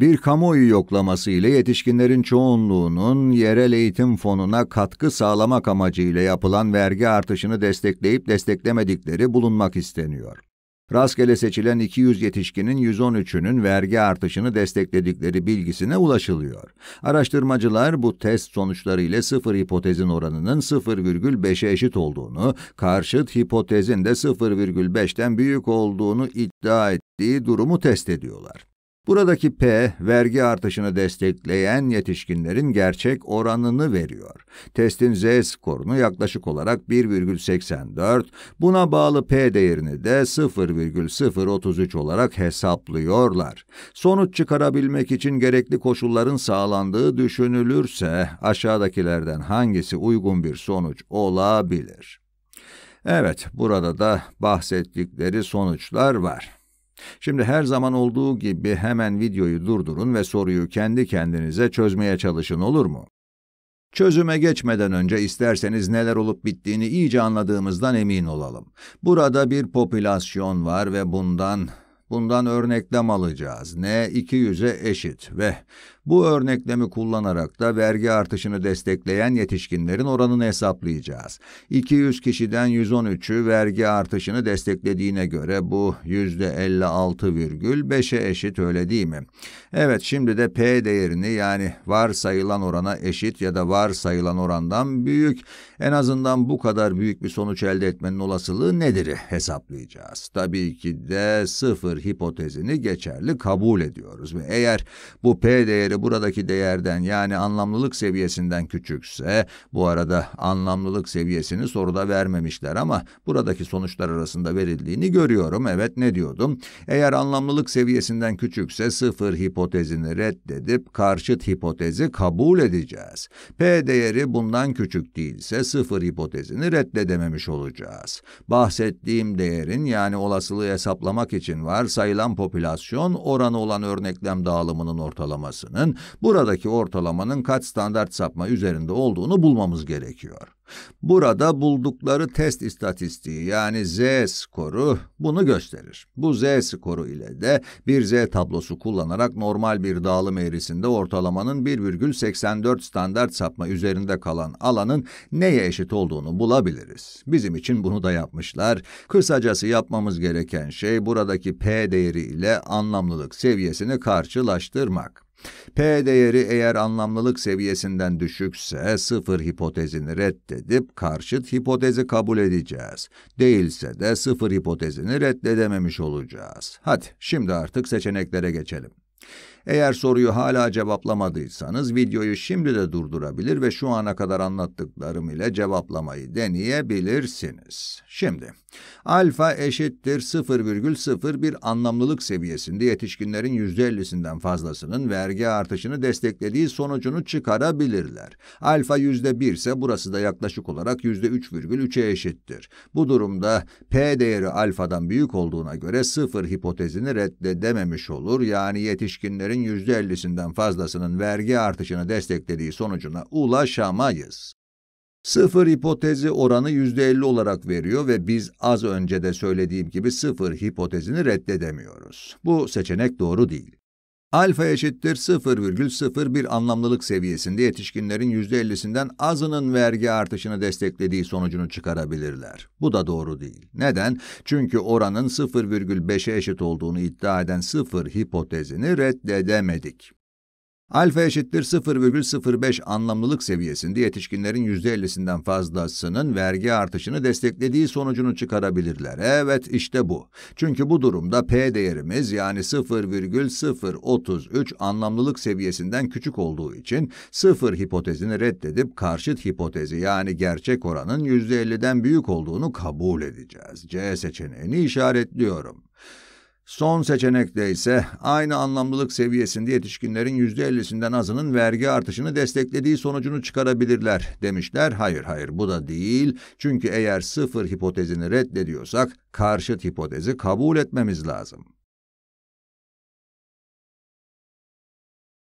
bir kamuoyu yoklaması ile yetişkinlerin çoğunluğunun yerel eğitim fonuna katkı sağlamak amacıyla yapılan vergi artışını destekleyip desteklemedikleri bulunmak isteniyor. Rastgele seçilen 200 yetişkinin 113'ünün vergi artışını destekledikleri bilgisine ulaşılıyor. Araştırmacılar bu test sonuçları ile sıfır hipotezin oranının 0,5'e eşit olduğunu, karşıt hipotezin de 0,5'ten büyük olduğunu iddia ettiği durumu test ediyorlar. Buradaki P, vergi artışını destekleyen yetişkinlerin gerçek oranını veriyor. Testin Z skorunu yaklaşık olarak 1,84, buna bağlı P değerini de 0,033 olarak hesaplıyorlar. Sonuç çıkarabilmek için gerekli koşulların sağlandığı düşünülürse, aşağıdakilerden hangisi uygun bir sonuç olabilir? Evet, burada da bahsettikleri sonuçlar var. Şimdi her zaman olduğu gibi hemen videoyu durdurun ve soruyu kendi kendinize çözmeye çalışın olur mu? Çözüme geçmeden önce isterseniz neler olup bittiğini iyice anladığımızdan emin olalım. Burada bir popülasyon var ve bundan Bundan örneklem alacağız. Ne 200'e eşit ve bu örneklemi kullanarak da vergi artışını destekleyen yetişkinlerin oranını hesaplayacağız. 200 kişiden 113'ü vergi artışını desteklediğine göre bu %56,5'e eşit öyle değil mi? Evet şimdi de P değerini yani varsayılan orana eşit ya da varsayılan orandan büyük en azından bu kadar büyük bir sonuç elde etmenin olasılığı nedir hesaplayacağız. Tabii ki de 0 hipotezini geçerli kabul ediyoruz ve eğer bu p değeri buradaki değerden yani anlamlılık seviyesinden küçükse bu arada anlamlılık seviyesini soruda vermemişler ama buradaki sonuçlar arasında verildiğini görüyorum. Evet ne diyordum? Eğer anlamlılık seviyesinden küçükse sıfır hipotezini reddedip karşıt hipotezi kabul edeceğiz. P değeri bundan küçük değilse sıfır hipotezini reddedememiş olacağız. Bahsettiğim değerin yani olasılığı hesaplamak için var sayılan popülasyon oranı olan örneklem dağılımının ortalamasının buradaki ortalamanın kaç standart sapma üzerinde olduğunu bulmamız gerekiyor. Burada buldukları test istatistiği yani Z skoru bunu gösterir. Bu Z skoru ile de bir Z tablosu kullanarak normal bir dağılım eğrisinde ortalamanın 1,84 standart sapma üzerinde kalan alanın neye eşit olduğunu bulabiliriz. Bizim için bunu da yapmışlar. Kısacası yapmamız gereken şey buradaki P P değeri ile anlamlılık seviyesini karşılaştırmak. P değeri eğer anlamlılık seviyesinden düşükse sıfır hipotezini reddedip karşıt hipotezi kabul edeceğiz. Değilse de sıfır hipotezini reddedememiş olacağız. Hadi şimdi artık seçeneklere geçelim. Eğer soruyu hala cevaplamadıysanız videoyu şimdi de durdurabilir ve şu ana kadar anlattıklarım ile cevaplamayı deneyebilirsiniz. Şimdi Alfa eşittir 0,01 anlamlılık seviyesinde yetişkinlerin %50'sinden fazlasının vergi artışını desteklediği sonucunu çıkarabilirler. Alfa %1 ise burası da yaklaşık olarak %3,3'e eşittir. Bu durumda P değeri alfadan büyük olduğuna göre 0 hipotezini reddedememiş olur. Yani yetişkinlerin %50'sinden fazlasının vergi artışını desteklediği sonucuna ulaşamayız. Sıfır hipotezi oranı yüzde %50 olarak veriyor ve biz az önce de söylediğim gibi sıfır hipotezini reddedemiyoruz. Bu seçenek doğru değil. Alfa eşittir 0,01 anlamlılık seviyesinde yetişkinlerin yüzde %50'sinden azının vergi artışını desteklediği sonucunu çıkarabilirler. Bu da doğru değil. Neden? Çünkü oranın 0,5'e eşit olduğunu iddia eden sıfır hipotezini reddedemedik. Alfa eşittir 0,05 anlamlılık seviyesinde yetişkinlerin %50'sinden fazlasının vergi artışını desteklediği sonucunu çıkarabilirler. Evet işte bu. Çünkü bu durumda P değerimiz yani 0,033 anlamlılık seviyesinden küçük olduğu için 0 hipotezini reddedip karşıt hipotezi yani gerçek oranın %50'den büyük olduğunu kabul edeceğiz. C seçeneğini işaretliyorum. Son seçenekte ise aynı anlamlılık seviyesinde yetişkinlerin yüzde %50'sinden azının vergi artışını desteklediği sonucunu çıkarabilirler demişler. Hayır hayır bu da değil. Çünkü eğer sıfır hipotezini reddediyorsak karşıt hipotezi kabul etmemiz lazım.